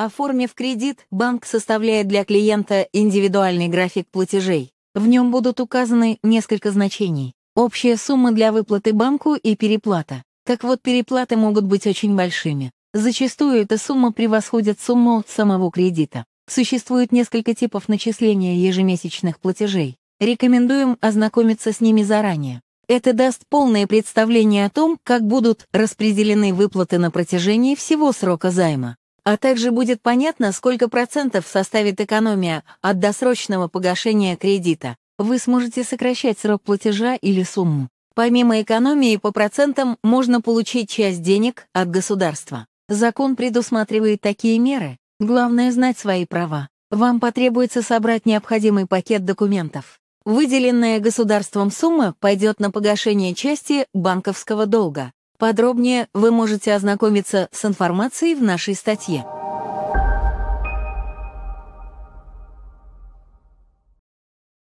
Оформив кредит, банк составляет для клиента индивидуальный график платежей. В нем будут указаны несколько значений. Общая сумма для выплаты банку и переплата. Так вот, переплаты могут быть очень большими. Зачастую эта сумма превосходит сумму самого кредита. Существует несколько типов начисления ежемесячных платежей. Рекомендуем ознакомиться с ними заранее. Это даст полное представление о том, как будут распределены выплаты на протяжении всего срока займа а также будет понятно, сколько процентов составит экономия от досрочного погашения кредита. Вы сможете сокращать срок платежа или сумму. Помимо экономии по процентам можно получить часть денег от государства. Закон предусматривает такие меры. Главное знать свои права. Вам потребуется собрать необходимый пакет документов. Выделенная государством сумма пойдет на погашение части банковского долга. Подробнее вы можете ознакомиться с информацией в нашей статье.